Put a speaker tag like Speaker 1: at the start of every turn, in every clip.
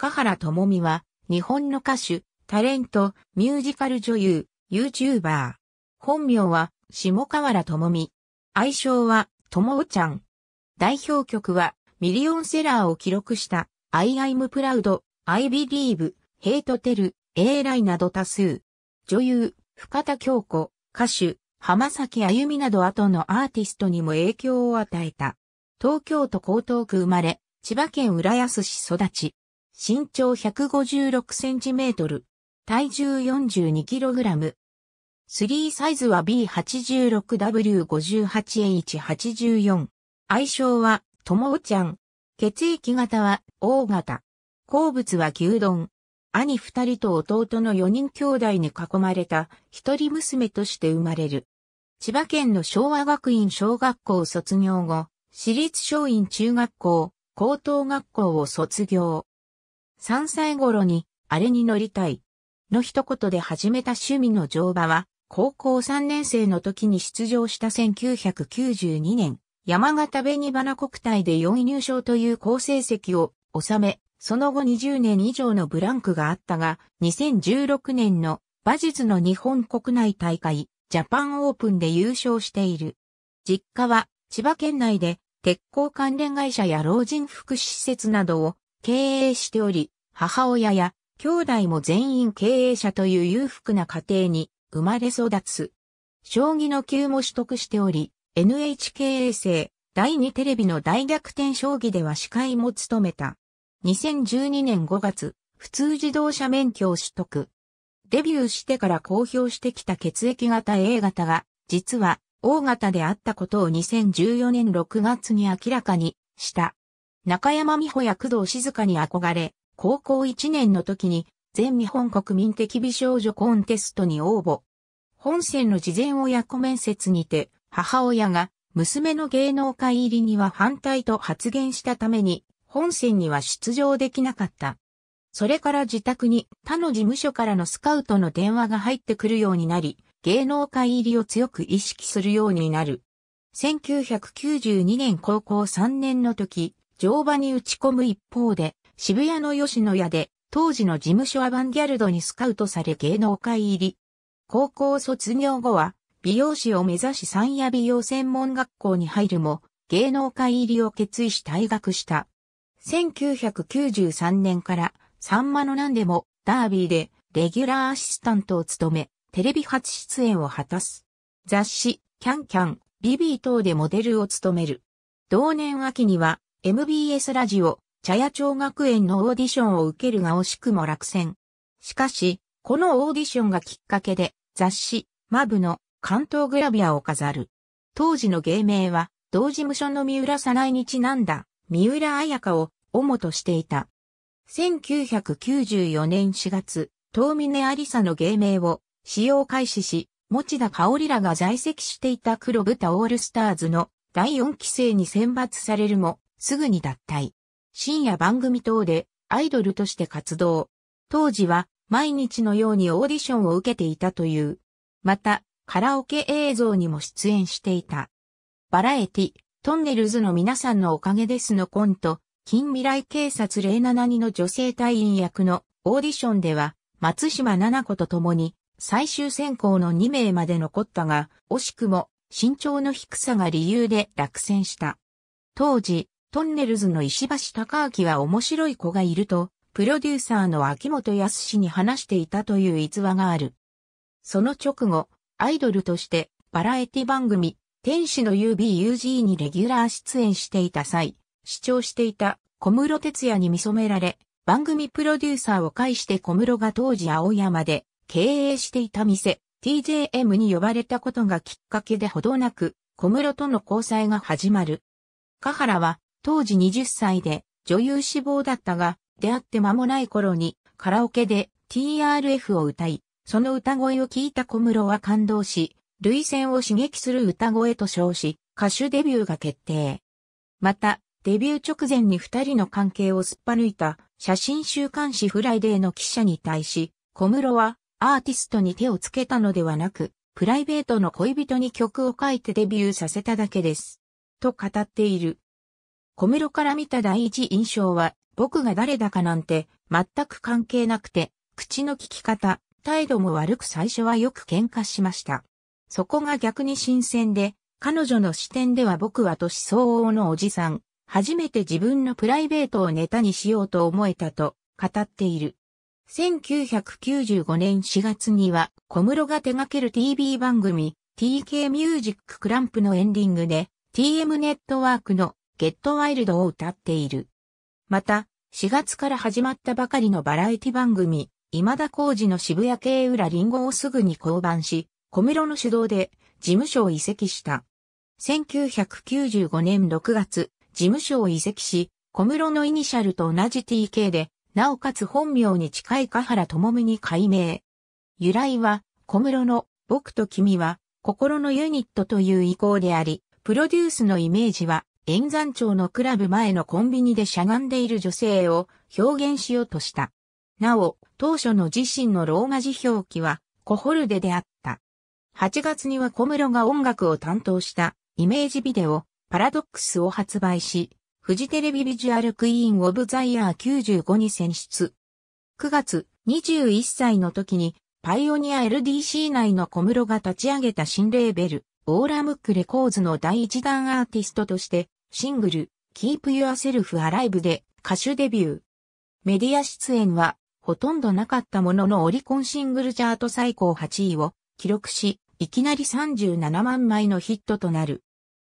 Speaker 1: 香原智美は、日本の歌手、タレント、ミュージカル女優、ユーチューバー。本名は、下河原智美。愛称は、ともおちゃん。代表曲は、ミリオンセラーを記録した、I am proud, I believe, hate tell, A ライなど多数。女優、深田京子、歌手、浜崎あゆみなど後のアーティストにも影響を与えた。東京都江東区生まれ、千葉県浦安市育ち。身長156センチメートル、体重42キログラム。3サイズは B86W58H84。愛称は、ともおちゃん。血液型は、O 型。好物は牛丼。兄二人と弟の四人兄弟に囲まれた一人娘として生まれる。千葉県の昭和学院小学校卒業後、私立松院中学校、高等学校を卒業。3歳頃に、あれに乗りたい。の一言で始めた趣味の乗馬は、高校3年生の時に出場した1992年、山形紅花国体で4位入賞という好成績を収め、その後20年以上のブランクがあったが、2016年の馬術の日本国内大会、ジャパンオープンで優勝している。実家は千葉県内で鉄鋼関連会社や老人福祉施設などを経営しており、母親や兄弟も全員経営者という裕福な家庭に生まれ育つ。将棋の級も取得しており、NHK 衛星第2テレビの大逆転将棋では司会も務めた。2012年5月、普通自動車免許を取得。デビューしてから公表してきた血液型 A 型が、実は O 型であったことを2014年6月に明らかにした。中山美穂や工藤静香に憧れ、高校1年の時に全日本国民的美少女コンテストに応募。本選の事前親子面接にて、母親が娘の芸能界入りには反対と発言したために、本選には出場できなかった。それから自宅に他の事務所からのスカウトの電話が入ってくるようになり、芸能界入りを強く意識するようになる。1992年高校3年の時、乗馬に打ち込む一方で、渋谷の吉野家で、当時の事務所アバンギャルドにスカウトされ芸能界入り。高校卒業後は、美容師を目指し三夜美容専門学校に入るも、芸能界入りを決意し退学した。1993年から、サンマの何でも、ダービーで、レギュラーアシスタントを務め、テレビ初出演を果たす。雑誌、キャンキャン、ビビー等でモデルを務める。同年秋には、MBS ラジオ、茶屋町学園のオーディションを受けるが惜しくも落選。しかし、このオーディションがきっかけで、雑誌、マブの関東グラビアを飾る。当時の芸名は、同事務所の三浦さないにちなんだ、三浦彩香を、主としていた。1994年4月、東峰ありさの芸名を、使用開始し、持田香里らが在籍していた黒豚オールスターズの第4期生に選抜されるも、すぐに脱退。深夜番組等でアイドルとして活動。当時は毎日のようにオーディションを受けていたという。また、カラオケ映像にも出演していた。バラエティ、トンネルズの皆さんのおかげですのコント、近未来警察072の女性隊員役のオーディションでは、松島奈々子と共に最終選考の2名まで残ったが、惜しくも身長の低さが理由で落選した。当時、トンネルズの石橋貴明は面白い子がいると、プロデューサーの秋元康氏に話していたという逸話がある。その直後、アイドルとしてバラエティ番組、天使の UBUG にレギュラー出演していた際、視聴していた小室哲也に見染められ、番組プロデューサーを介して小室が当時青山で経営していた店、TJM に呼ばれたことがきっかけでほどなく、小室との交際が始まる。ハラは当時20歳で女優志望だったが、出会って間もない頃にカラオケで TRF を歌い、その歌声を聞いた小室は感動し、類戦を刺激する歌声と称し、歌手デビューが決定。また、デビュー直前に二人の関係をすっぱ抜いた写真週刊誌フライデーの記者に対し、小室はアーティストに手をつけたのではなく、プライベートの恋人に曲を書いてデビューさせただけです。と語っている。小室から見た第一印象は、僕が誰だかなんて、全く関係なくて、口の利き方、態度も悪く最初はよく喧嘩しました。そこが逆に新鮮で、彼女の視点では僕は年相応のおじさん、初めて自分のプライベートをネタにしようと思えたと語っている。1995年4月には小室が手掛ける TV 番組 TK ミュージッククランプのエンディングで TM ネットワークのゲットワイルドを歌っている。また、4月から始まったばかりのバラエティ番組、今田浩二の渋谷系裏リンゴをすぐに降板し、小室の主導で事務所を移籍した。1995年6月、事務所を移籍し、小室のイニシャルと同じ TK で、なおかつ本名に近い香原智美に改名。由来は、小室の僕と君は心のユニットという意向であり、プロデュースのイメージは円山町のクラブ前のコンビニでしゃがんでいる女性を表現しようとした。なお、当初の自身のローマ字表記は、コホルデであった。8月には小室が音楽を担当したイメージビデオ、パラドックスを発売し、フジテレビビジュアルクイーンオブザイヤー95に選出。9月、21歳の時に、パイオニア LDC 内の小室が立ち上げた新レーベル、オーラムックレコーズの第一弾アーティストとしてシングル、Keep Yourself Alive で歌手デビュー。メディア出演はほとんどなかったもののオリコンシングルチャート最高8位を記録し、いきなり37万枚のヒットとなる。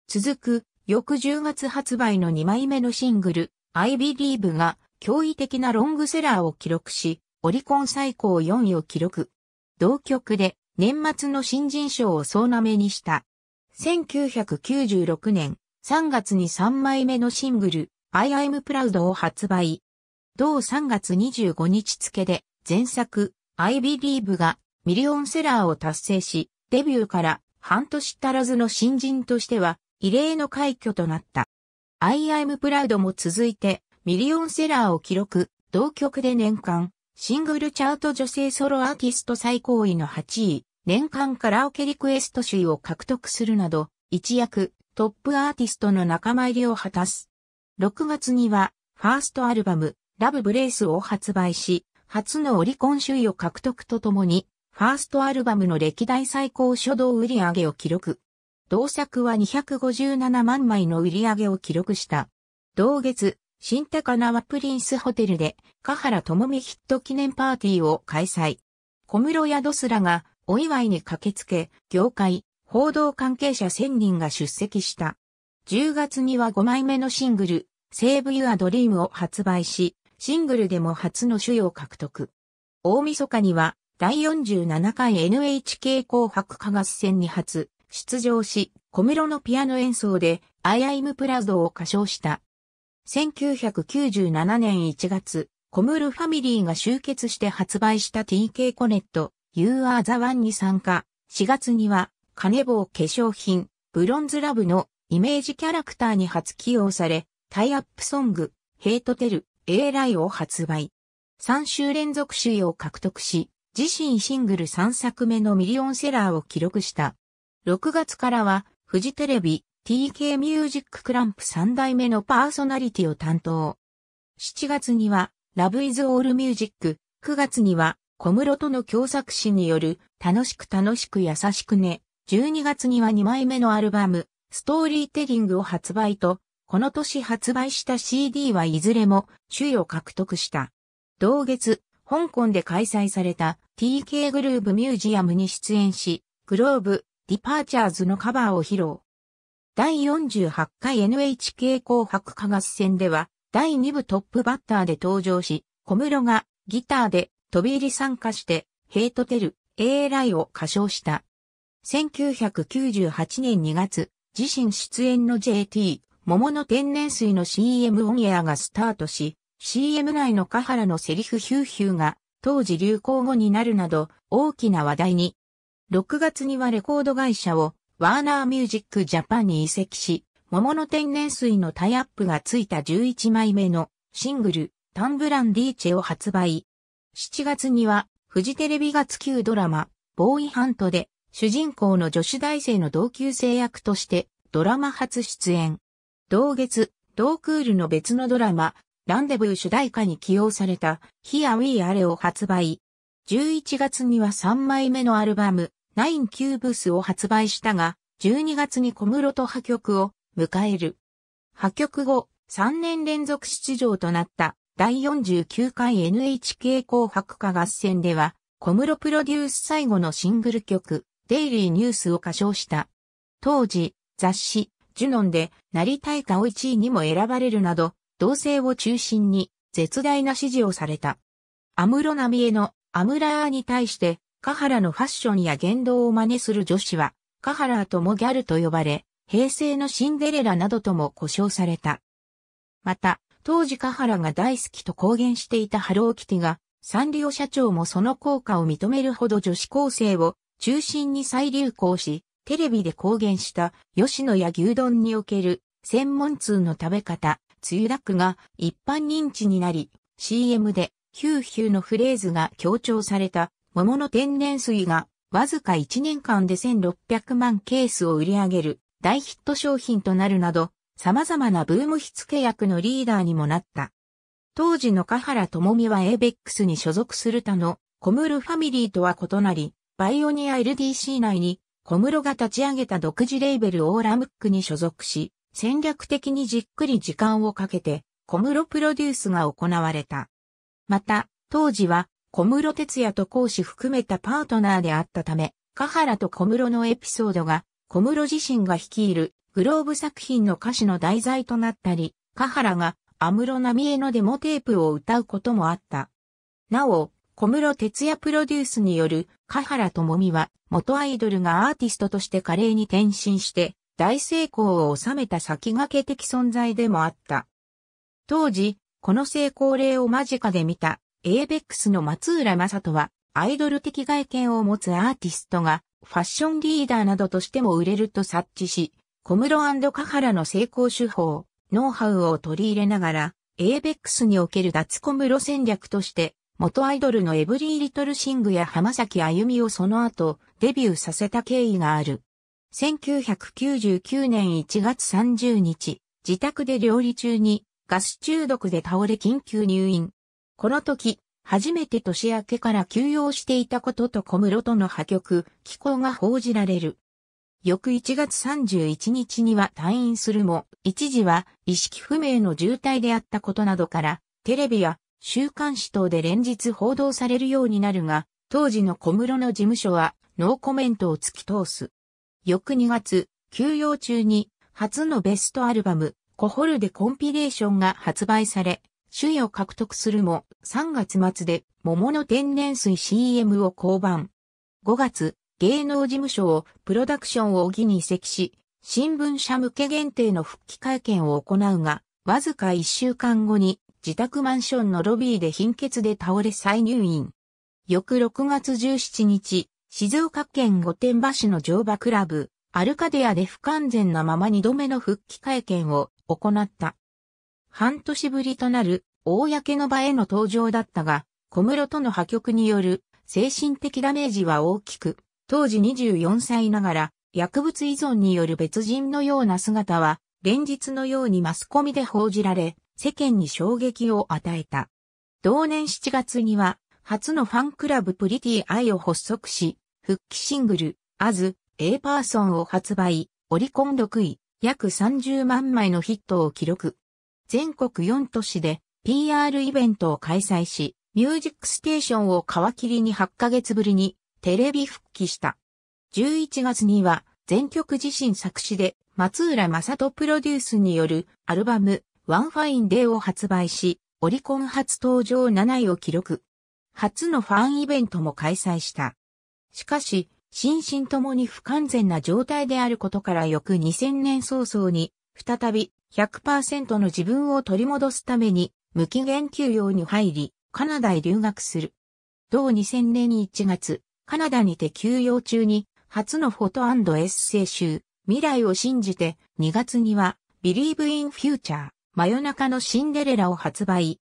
Speaker 1: 続く、翌10月発売の2枚目のシングル、I Believe が驚異的なロングセラーを記録し、オリコン最高4位を記録。同曲で年末の新人賞を総なめにした。1996年、3月に3枚目のシングル、I am proud を発売。同3月25日付で、前作、I believe がミリオンセラーを達成し、デビューから半年足らずの新人としては、異例の快挙となった。I am proud も続いて、ミリオンセラーを記録、同曲で年間、シングルチャート女性ソロアーティスト最高位の8位、年間カラオケリクエスト首位を獲得するなど、一躍、トップアーティストの仲間入りを果たす。6月には、ファーストアルバム、ラブブレイスを発売し、初のオリコン首位を獲得とともに、ファーストアルバムの歴代最高初動売上を記録。同作は257万枚の売り上げを記録した。同月、新高輪プリンスホテルで、ラ原も美ヒット記念パーティーを開催。小室やドスらが、お祝いに駆けつけ、業界、報道関係者1000人が出席した。10月には5枚目のシングル、Save Your Dream を発売し、シングルでも初の主要獲得。大晦日には、第47回 NHK 紅白歌合戦に初出場し、小室のピアノ演奏で I am Proud を歌唱した。1997年1月、小室ファミリーが集結して発売した TK コネット You Are the One に参加。4月には金棒化粧品、ブロンズラブのイメージキャラクターに初起用され、タイアップソング、ヘイトテル、エーライを発売。3週連続首位を獲得し、自身シングル3作目のミリオンセラーを記録した。6月からは、フジテレビ、TK ミュージッククランプ3代目のパーソナリティを担当。7月には、ラブイズオールミュージック、9月には、小室との共作詞による、楽しく楽しく優しくね、12月には2枚目のアルバム、ストーリーテリングを発売と、この年発売した CD はいずれも首位を獲得した。同月、香港で開催された TK グルーブミュージアムに出演し、グローブ、ディパーチャーズのカバーを披露。第48回 NHK 紅白歌合戦では、第2部トップバッターで登場し、小室がギターで飛び入り参加して、ヘイトテル、A ーライを歌唱した。1998年2月、自身出演の JT、桃の天然水の CM オンエアがスタートし、CM 内のカハラのセリフヒューヒューが当時流行語になるなど大きな話題に。6月にはレコード会社をワーナーミュージックジャパンに移籍し、桃の天然水のタイアップがついた11枚目のシングルタンブランディーチェを発売。7月にはフジテレビ月9ドラマボーイハントで主人公の女子大生の同級生役としてドラマ初出演。同月、同クールの別のドラマ、ランデブー主題歌に起用されたヒアウィーアレを発売。11月には3枚目のアルバム、ナインキューブスを発売したが、12月に小室と破局を迎える。破局後、3年連続出場となった第49回 NHK 紅白歌合戦では、小室プロデュース最後のシングル曲、デイリーニュースを歌唱した。当時、雑誌、ジュノンで、なりたいか一位にも選ばれるなど、同性を中心に、絶大な支持をされた。アムロナミエの、アムラーに対して、カハラのファッションや言動を真似する女子は、カハラーともギャルと呼ばれ、平成のシンデレラなどとも呼称された。また、当時カハラが大好きと公言していたハローキティが、サンリオ社長もその効果を認めるほど女子高生を中心に再流行し、テレビで公言した吉野や牛丼における専門通の食べ方、つゆだくが一般認知になり、CM でヒューヒューのフレーズが強調された桃の天然水がわずか1年間で1600万ケースを売り上げる大ヒット商品となるなど、様々なブーム火付け役のリーダーにもなった。当時の香原智美はエイベックスに所属する他のコムルファミリーとは異なり、バイオニア LDC 内に、小室が立ち上げた独自レーベルオーラムックに所属し、戦略的にじっくり時間をかけて、小室プロデュースが行われた。また、当時は、小室哲也と講師含めたパートナーであったため、カハラと小室のエピソードが、小室自身が率いるグローブ作品の歌詞の題材となったり、カハラが安室奈美恵のデモテープを歌うこともあった。なお、小室哲也プロデュースによる、香原智美は、元アイドルがアーティストとして華麗に転身して、大成功を収めた先駆け的存在でもあった。当時、この成功例を間近で見た、エーベックスの松浦正人は、アイドル的外見を持つアーティストが、ファッションリーダーなどとしても売れると察知し、小室香原の成功手法、ノウハウを取り入れながら、エーベックスにおける脱小室戦略として、元アイドルのエブリーリトルシングや浜崎あゆみをその後デビューさせた経緯がある。1999年1月30日、自宅で料理中にガス中毒で倒れ緊急入院。この時、初めて年明けから休養していたことと小室との破局、気候が報じられる。翌1月31日には退院するも、一時は意識不明の重体であったことなどから、テレビや週刊誌等で連日報道されるようになるが、当時の小室の事務所はノーコメントを突き通す。翌2月、休養中に初のベストアルバム、コホルでコンピレーションが発売され、首位を獲得するも、3月末で桃の天然水 CM を降板。5月、芸能事務所をプロダクションを荻に移籍し、新聞社向け限定の復帰会見を行うが、わずか1週間後に自宅マンションのロビーで貧血で倒れ再入院。翌6月17日、静岡県御殿場市の乗馬クラブ、アルカデアで不完全なまま2度目の復帰会見を行った。半年ぶりとなる、公の場への登場だったが、小室との破局による精神的ダメージは大きく、当時24歳ながら、薬物依存による別人のような姿は、連日のようにマスコミで報じられ、世間に衝撃を与えた。同年7月には、初のファンクラブプリティアイを発足し、復帰シングル、アズ、A パーソンを発売、オリコン6位、約30万枚のヒットを記録。全国4都市で PR イベントを開催し、ミュージックステーションを皮切りに8ヶ月ぶりにテレビ復帰した。11月には全曲自身作詞で松浦正人プロデュースによるアルバムワンファインデーを発売し、オリコン初登場7位を記録。初のファンイベントも開催した。しかし、心身ともに不完全な状態であることから翌2000年早々に、再び100%の自分を取り戻すために、無期限休養に入り、カナダへ留学する。同2000年1月、カナダにて休養中に、初のフォトエッセイ集、未来を信じて、2月には、Believe in Future 真夜中のシンデレラを発売。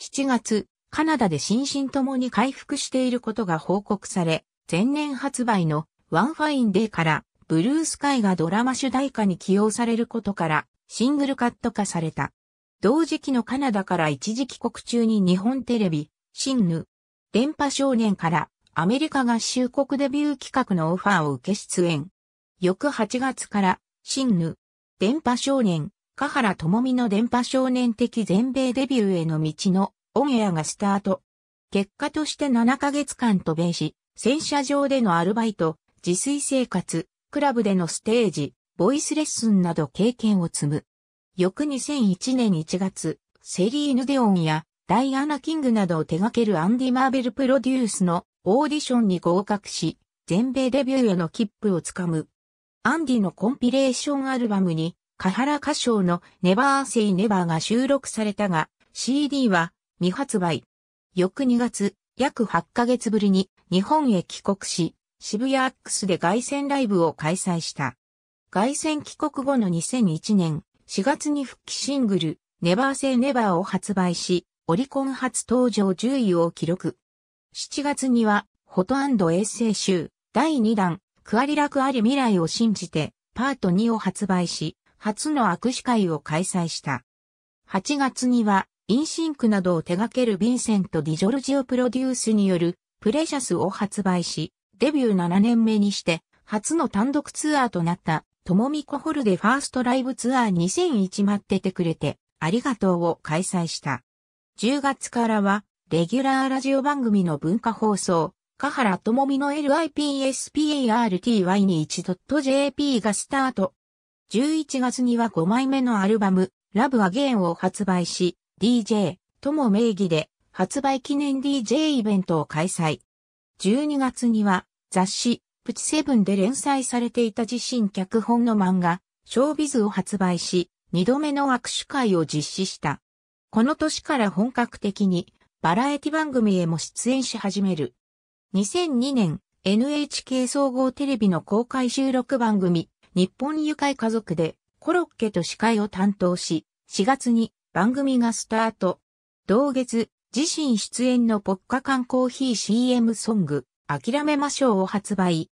Speaker 1: 7月、カナダで心身ともに回復していることが報告され、前年発売のワンファインデーからブルースカイがドラマ主題歌に起用されることからシングルカット化された。同時期のカナダから一時帰国中に日本テレビ、シンヌ、電波少年からアメリカ合衆国デビュー企画のオファーを受け出演。翌8月から、シンヌ、電波少年、香原智美の電波少年的全米デビューへの道のオンエアがスタート。結果として7ヶ月間渡米し、洗車場でのアルバイト、自炊生活、クラブでのステージ、ボイスレッスンなど経験を積む。翌2001年1月、セリーヌ・デオンやダイアナ・キングなどを手掛けるアンディ・マーベルプロデュースのオーディションに合格し、全米デビューへの切符をつかむ。アンディのコンピレーションアルバムにカハラ歌唱のネバーセイネバーが収録されたが、CD は未発売。翌2月、約8ヶ月ぶりに日本へ帰国し、渋谷アックスで外線ライブを開催した。外線帰国後の2001年4月に復帰シングルネバーセイネバーを発売し、オリコン初登場10位を記録。7月には、ホトエッセイ集第2弾、クアリラクアリ未来を信じて、パート2を発売し、初の握手会を開催した。8月には、インシンクなどを手掛けるヴィンセント・ディジョルジオプロデュースによるプレシャスを発売し、デビュー7年目にして初の単独ツアーとなったともみこホルデファーストライブツアー2001待っててくれてありがとうを開催した。10月からはレギュラーラジオ番組の文化放送、香原ともみの LIPSPARTY に1 JP がスタート。11月には5枚目のアルバム、ラブアゲインを発売し、DJ、とも名義で、発売記念 DJ イベントを開催。12月には、雑誌、プチセブンで連載されていた自身脚本の漫画、ショービズを発売し、2度目の握手会を実施した。この年から本格的に、バラエティ番組へも出演し始める。2002年、NHK 総合テレビの公開収録番組、日本愉快家族でコロッケと司会を担当し、4月に番組がスタート。同月、自身出演のポッカ缶コーヒー CM ソング、諦めましょうを発売。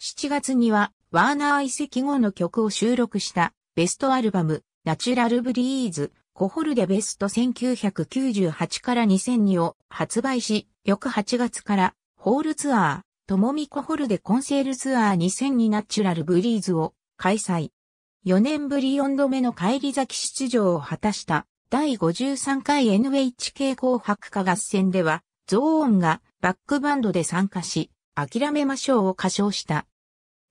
Speaker 1: 7月には、ワーナー遺跡後の曲を収録したベストアルバム、ナチュラルブリーズ、コホルデベスト1998から2002を発売し、翌8月からホールツアー、ともみこホルデコンセールツアー2002ナチュラルブリーズを開催。4年ぶり4度目の帰り咲き出場を果たした第53回 NHK 紅白歌合戦では、ゾーンがバックバンドで参加し、諦めましょうを歌唱した。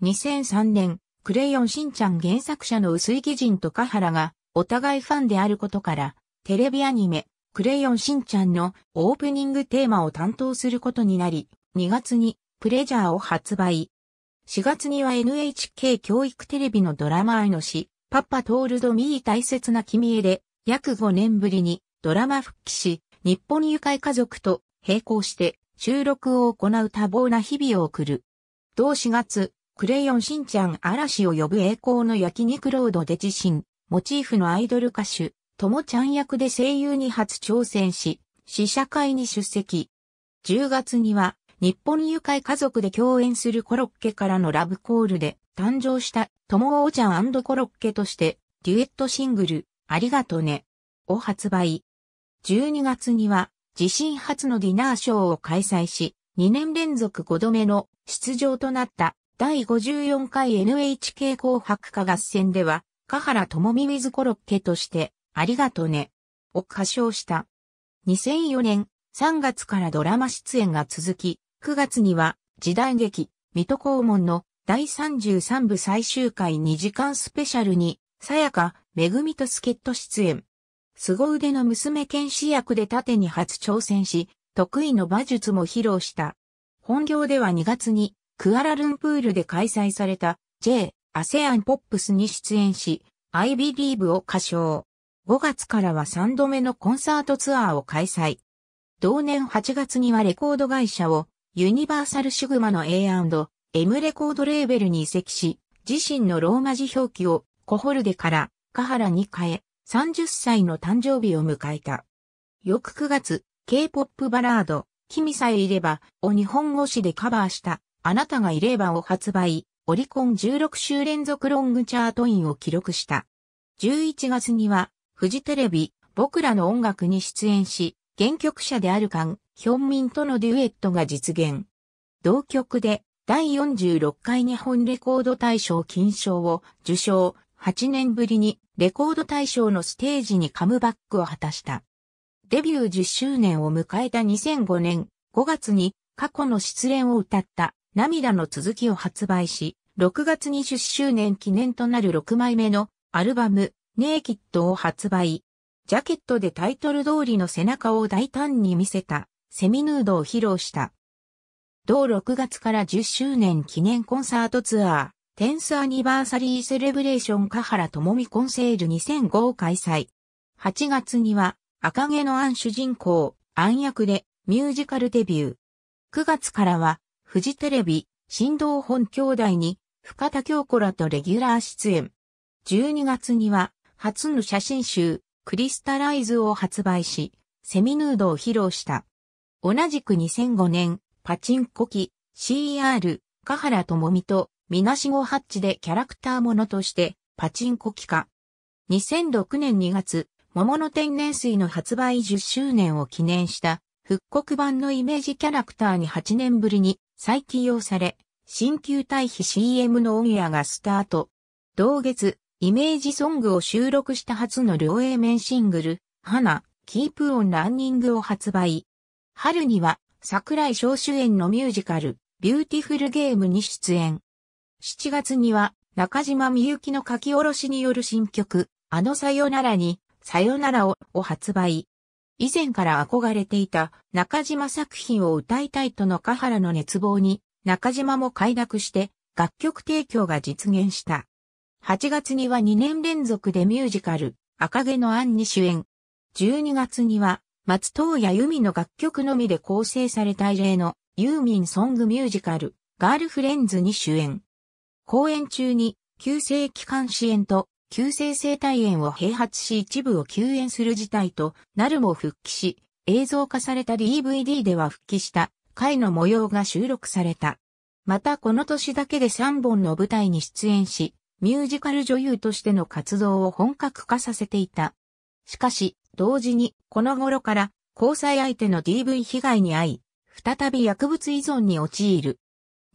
Speaker 1: 2003年、クレヨンしんちゃん原作者の薄い義人とハ原が、お互いファンであることから、テレビアニメ、クレヨンしんちゃんのオープニングテーマを担当することになり、2月にプレジャーを発売。4月には NHK 教育テレビのドラマ愛の詩、パッパトールドミー大切な君へで、約5年ぶりにドラマ復帰し、日本愉快家族と並行して収録を行う多忙な日々を送る。同4月、クレヨンしんちゃん嵐を呼ぶ栄光の焼肉ロードで自身、モチーフのアイドル歌手、ともちゃん役で声優に初挑戦し、試写会に出席。10月には、日本愉快家族で共演するコロッケからのラブコールで誕生した、ともおちゃんコロッケとして、デュエットシングル、ありがとね、を発売。12月には、自身初のディナーショーを開催し、2年連続5度目の出場となった第54回 NHK 紅白歌合戦では、香原智美ウィズコロッケとして、ありがとね、を歌唱した。2004年3月からドラマ出演が続き、9月には、時代劇、水戸黄門の第33部最終回2時間スペシャルに、さやか、めぐみとケっト出演。凄腕の娘剣士役で盾に初挑戦し、得意の馬術も披露した。本業では2月に、クアラルンプールで開催された J、アセアンポップスに出演し、I Believe を歌唱。5月からは3度目のコンサートツアーを開催。同年8月にはレコード会社をユニバーサルシグマの A&M レコードレーベルに移籍し、自身のローマ字表記をコホルデからカハラに変え、30歳の誕生日を迎えた。翌9月、K-POP バラード、君さえいればを日本語詞でカバーした、あなたがいればを発売、オリコン16週連続ロングチャートインを記録した。11月には、フジテレビ、僕らの音楽に出演し、原曲者であるカン、ヒョンミンとのデュエットが実現。同曲で第46回日本レコード大賞金賞を受賞、8年ぶりにレコード大賞のステージにカムバックを果たした。デビュー10周年を迎えた2005年5月に過去の失恋を歌った涙の続きを発売し、6月20周年記念となる6枚目のアルバムネイキッドを発売。ジャケットでタイトル通りの背中を大胆に見せたセミヌードを披露した。同6月から10周年記念コンサートツアー、テンスアニバーサリーセレブレーションカハラともみコンセール2005を開催。8月には、赤毛のアン主人公、アン役でミュージカルデビュー。9月からは、フジテレビ、新道本兄弟に、深田京子らとレギュラー出演。12月には、初の写真集、クリスタライズを発売し、セミヌードを披露した。同じく2005年、パチンコ機、CR、香原智美と、みなしごハッチでキャラクターものとして、パチンコ機化。2006年2月、桃の天然水の発売10周年を記念した復刻版のイメージキャラクターに8年ぶりに再起用され、新旧対比 CM のオンエアがスタート。同月、イメージソングを収録した初の両 A 面シングル、花、キープオンランニングを発売。春には桜井翔主演のミュージカル、ビューティフルゲームに出演。7月には中島みゆきの書き下ろしによる新曲、あのさよならに、さよならをを発売。以前から憧れていた中島作品を歌いたいとのハ原の熱望に、中島も快諾して楽曲提供が実現した。8月には2年連続でミュージカル、赤毛のアンに主演。12月には松藤谷由美の楽曲のみで構成された異例のユーミンソングミュージカル、ガールフレンズに主演。公演中に、急性期間支援と急性生体炎を併発し一部を休演する事態となるも復帰し、映像化された DVD では復帰した回の模様が収録された。またこの年だけで3本の舞台に出演し、ミュージカル女優としての活動を本格化させていた。しかし、同時に、この頃から、交際相手の DV 被害に遭い、再び薬物依存に陥る。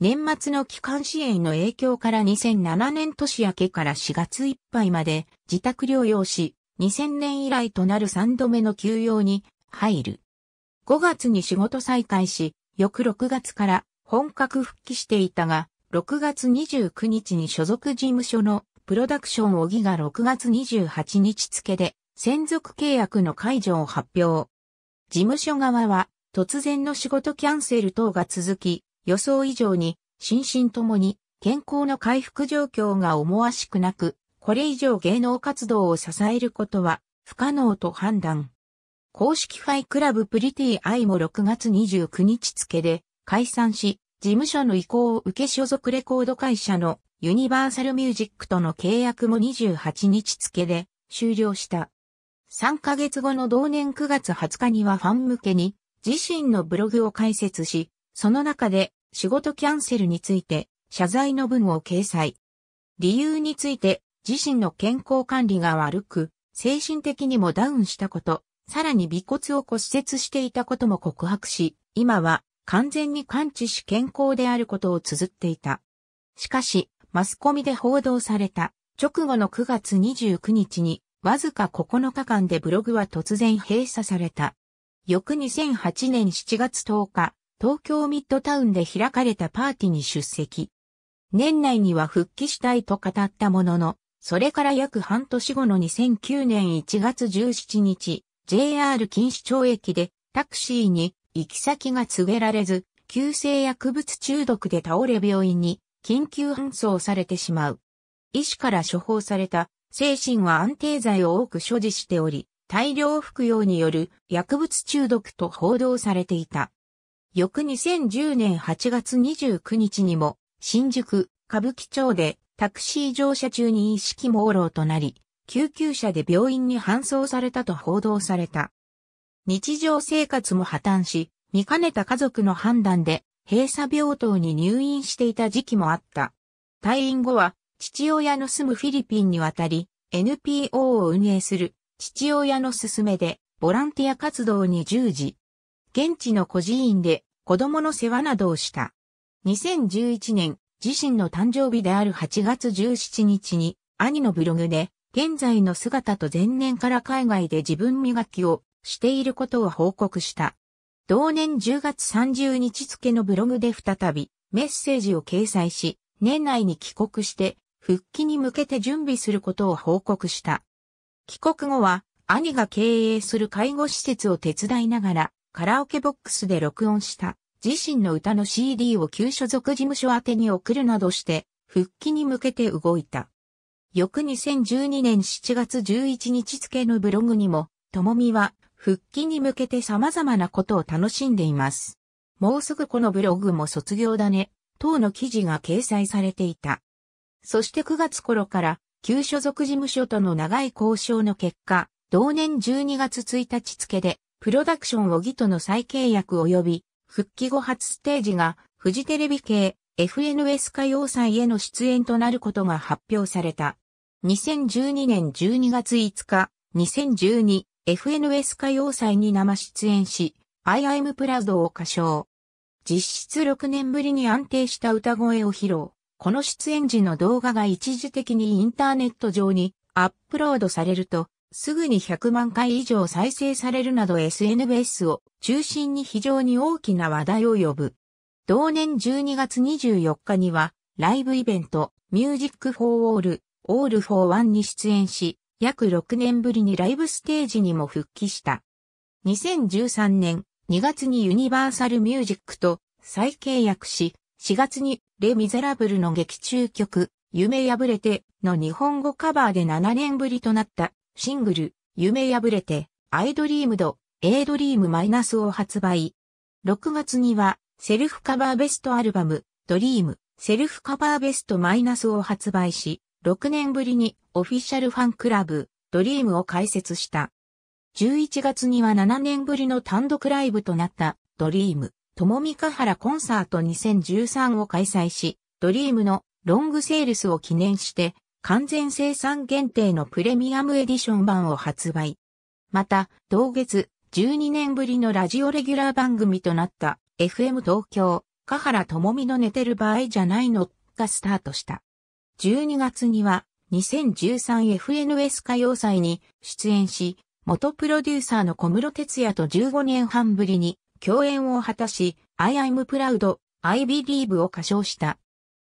Speaker 1: 年末の期間支援の影響から2007年年明けから4月いっぱいまで自宅療養し、2000年以来となる3度目の休養に入る。5月に仕事再開し、翌6月から本格復帰していたが、6月29日に所属事務所のプロダクション小木が6月28日付で専属契約の解除を発表。事務所側は、突然の仕事キャンセル等が続き、予想以上に、心身ともに、健康の回復状況が思わしくなく、これ以上芸能活動を支えることは不可能と判断。公式ファイクラブプリティアイも6月29日付で解散し、事務所の意向を受け所属レコード会社のユニバーサルミュージックとの契約も28日付で終了した。3ヶ月後の同年9月20日にはファン向けに自身のブログを開設し、その中で仕事キャンセルについて謝罪の文を掲載。理由について自身の健康管理が悪く、精神的にもダウンしたこと、さらに尾骨を骨折していたことも告白し、今は完全に感知し健康であることを綴っていた。しかし、マスコミで報道された直後の9月29日にわずか9日間でブログは突然閉鎖された。翌2008年7月10日、東京ミッドタウンで開かれたパーティーに出席。年内には復帰したいと語ったものの、それから約半年後の2009年1月17日、JR 錦止町駅でタクシーに行き先が告げられず、急性薬物中毒で倒れ病院に緊急搬送されてしまう。医師から処方された精神は安定剤を多く所持しており、大量服用による薬物中毒と報道されていた。翌2010年8月29日にも、新宿、歌舞伎町でタクシー乗車中に意識朦朧となり、救急車で病院に搬送されたと報道された。日常生活も破綻し、見かねた家族の判断で閉鎖病棟に入院していた時期もあった。退院後は父親の住むフィリピンに渡り、NPO を運営する父親の勧めでボランティア活動に従事。現地の孤児院で子供の世話などをした。2011年、自身の誕生日である8月17日に、兄のブログで、現在の姿と前年から海外で自分磨きをしていることを報告した。同年10月30日付のブログで再びメッセージを掲載し、年内に帰国して復帰に向けて準備することを報告した。帰国後は、兄が経営する介護施設を手伝いながら、カラオケボックスで録音した、自身の歌の CD を旧所属事務所宛てに送るなどして、復帰に向けて動いた。翌2012年7月11日付のブログにも、ともみは、復帰に向けて様々なことを楽しんでいます。もうすぐこのブログも卒業だね、等の記事が掲載されていた。そして9月頃から旧所属事務所との長い交渉の結果、同年12月1日付で、プロダクションを木との再契約及び、復帰後初ステージが、フジテレビ系 FNS 歌謡祭への出演となることが発表された。2012年12月5日、2012 FNS 歌謡祭に生出演し、I am プラドを歌唱。実質6年ぶりに安定した歌声を披露。この出演時の動画が一時的にインターネット上にアップロードされると、すぐに100万回以上再生されるなど SNS を中心に非常に大きな話題を呼ぶ。同年12月24日には、ライブイベント、ミュージックフォーオール、オールフォーワンに出演し、約6年ぶりにライブステージにも復帰した。2013年2月にユニバーサルミュージックと再契約し、4月にレ・ミゼラブルの劇中曲、夢破れての日本語カバーで7年ぶりとなったシングル、夢破れて、アイドリームド、エイドリームマイナスを発売。6月には、セルフカバーベストアルバム、ドリーム、セルフカバーベストマイナスを発売し、6年ぶりにオフィシャルファンクラブ、ドリームを開設した。11月には7年ぶりの単独ライブとなった、ドリーム。ともみかはらコンサート2013を開催し、ドリームのロングセールスを記念して、完全生産限定のプレミアムエディション版を発売。また、同月、12年ぶりのラジオレギュラー番組となった、FM 東京、香原も美の寝てる場合じゃないのがスタートした。12月には 2013FNS 歌謡祭に出演し、元プロデューサーの小室哲也と15年半ぶりに共演を果たし、I am proud, I believe を歌唱した。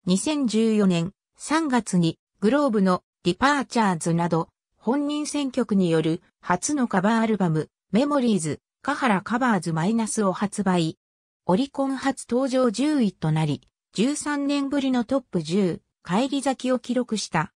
Speaker 1: 2014年3月にグローブのディパーチャーズなど本人選曲による初のカバーアルバムメモリーズカハラカバーズマイナスを発売。オリコン初登場10位となり、13年ぶりのトップ10、帰り咲きを記録した。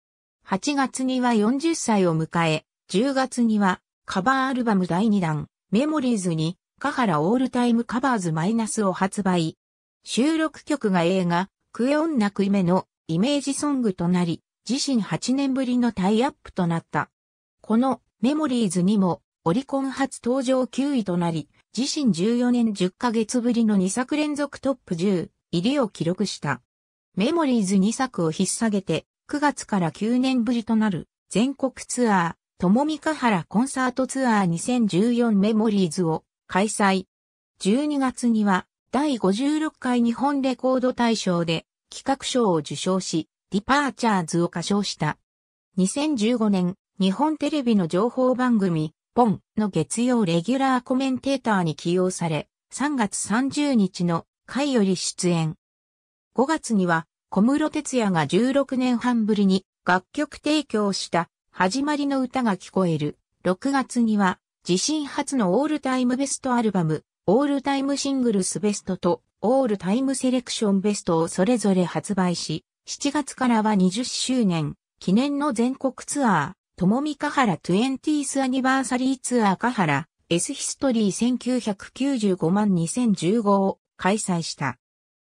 Speaker 1: 8月には40歳を迎え、10月にはカバーアルバム第2弾、メモリーズにハ原オールタイムカバーズマイナスを発売。収録曲が映画、クエ女クイメのイメージソングとなり、自身8年ぶりのタイアップとなった。このメモリーズにもオリコン初登場9位となり、自身14年10ヶ月ぶりの2作連続トップ10入りを記録した。メモリーズ2作を引っ提げて、9月から9年ぶりとなる全国ツアー、ともみかはらコンサートツアー2014メモリーズを開催。12月には、第56回日本レコード大賞で企画賞を受賞し、ディパーチャーズを歌唱した。2015年、日本テレビの情報番組、ポンの月曜レギュラーコメンテーターに起用され、3月30日の回より出演。5月には、小室哲也が16年半ぶりに楽曲提供した、始まりの歌が聞こえる。6月には、自身初のオールタイムベストアルバム、オールタイムシングルスベストとオールタイムセレクションベストをそれぞれ発売し、7月からは20周年、記念の全国ツアー、ともみかはら 20th アニバーサリーツアーかはら、S ヒストリー1995万2015を開催した。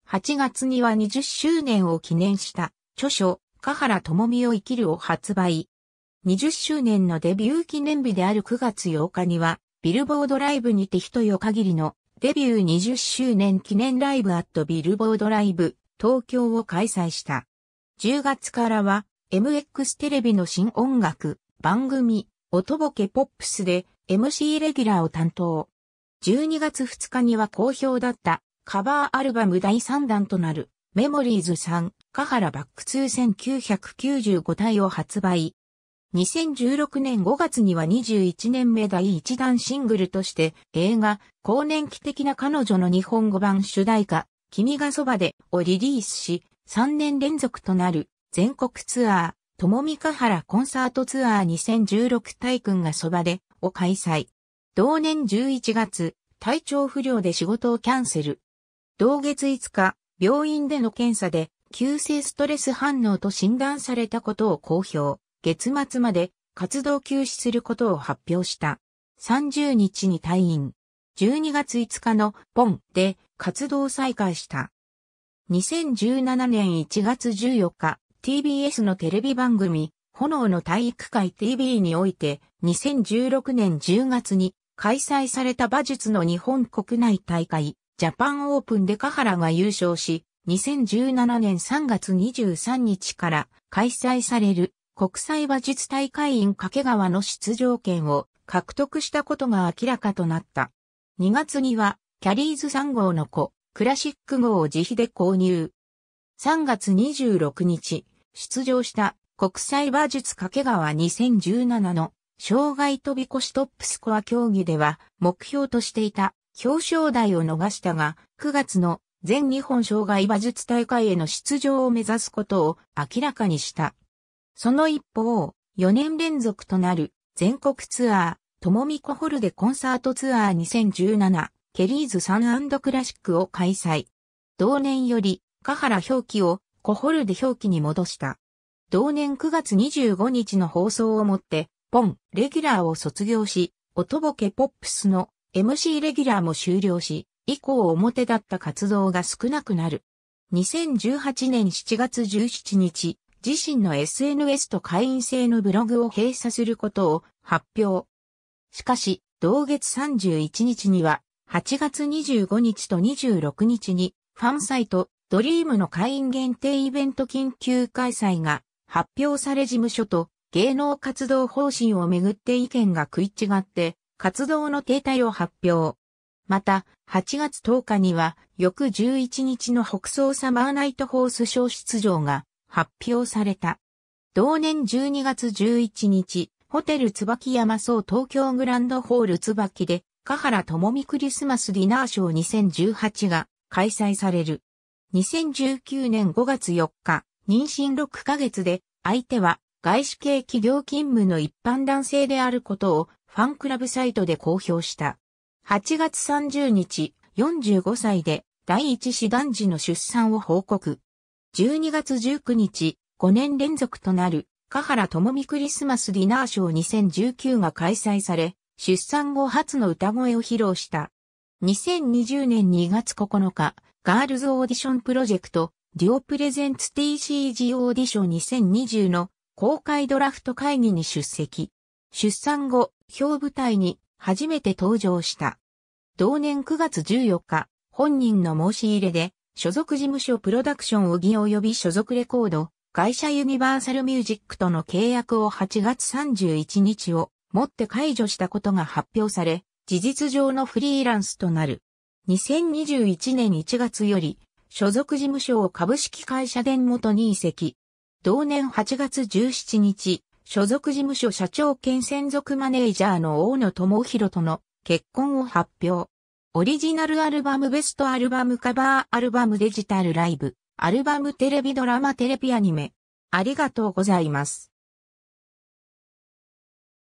Speaker 1: 8月には20周年を記念した著書、かはらともみを生きるを発売。20周年のデビュー記念日である9月8日には、ビルボードライブにて一夜限りのデビュー20周年記念ライブアットビルボードライブ東京を開催した。10月からは MX テレビの新音楽番組音ボケポップスで MC レギュラーを担当。12月2日には好評だったカバーアルバム第3弾となるメモリーズ3、カハラバック2 1995体を発売。2016年5月には21年目第1弾シングルとして映画、高年期的な彼女の日本語版主題歌、君がそばでをリリースし、3年連続となる全国ツアー、ともみかはらコンサートツアー2016大君がそばでを開催。同年11月、体調不良で仕事をキャンセル。同月5日、病院での検査で、急性ストレス反応と診断されたことを公表。月末まで活動休止することを発表した。30日に退院。12月5日のポンで活動再開した。2017年1月14日、TBS のテレビ番組、炎の体育会 TV において、2016年10月に開催された馬術の日本国内大会、ジャパンオープンでハ原が優勝し、2017年3月23日から開催される国際馬術大会員掛川の出場権を獲得したことが明らかとなった。2月には、キャリーズ3号の子、クラシック号を自費で購入。3月26日、出場した国際馬術掛川2017の障害飛び越しトップスコア競技では目標としていた表彰台を逃したが9月の全日本障害馬術大会への出場を目指すことを明らかにした。その一方、4年連続となる全国ツアー、ともみこホルでコンサートツアー2017、ケリーズサンクラシックを開催。同年より、カハラ表記をコホルで表記に戻した。同年9月25日の放送をもって、ポン、レギュラーを卒業し、音ボケポップスの MC レギュラーも終了し、以降表だった活動が少なくなる。2018年7月17日、自身の SNS と会員制のブログを閉鎖することを発表。しかし、同月31日には、8月25日と26日に、ファンサイト、ドリームの会員限定イベント緊急開催が発表され事務所と芸能活動方針をめぐって意見が食い違って活動の停滞を発表。また、8月10日には翌11日の北総サマーナイトホース小出場が発表された。同年12月11日、ホテル椿山荘東京グランドホール椿で、香原智美クリスマスディナーショー2018が開催される。2019年5月4日、妊娠6ヶ月で、相手は外資系企業勤務の一般男性であることをファンクラブサイトで公表した。8月30日、45歳で第一子男児の出産を報告。12月19日、5年連続となる、カハラともみクリスマスディナーショー2019が開催され、出産後初の歌声を披露した。2020年2月9日、ガールズオーディションプロジェクト、デュオプレゼンツ TCG オーディション2020の公開ドラフト会議に出席。出産後、表舞台に初めて登場した。同年9月14日、本人の申し入れで、所属事務所プロダクションを木及び所属レコード、会社ユニバーサルミュージックとの契約を8月31日をもって解除したことが発表され、事実上のフリーランスとなる。2021年1月より、所属事務所を株式会社伝元に移籍。同年8月17日、所属事務所社長兼専属マネージャーの大野智弘との結婚を発表。オリジナルアルバムベストアルバムカバーアルバムデジタルライブ、アルバムテレビドラマテレビアニメ。ありがとうございます。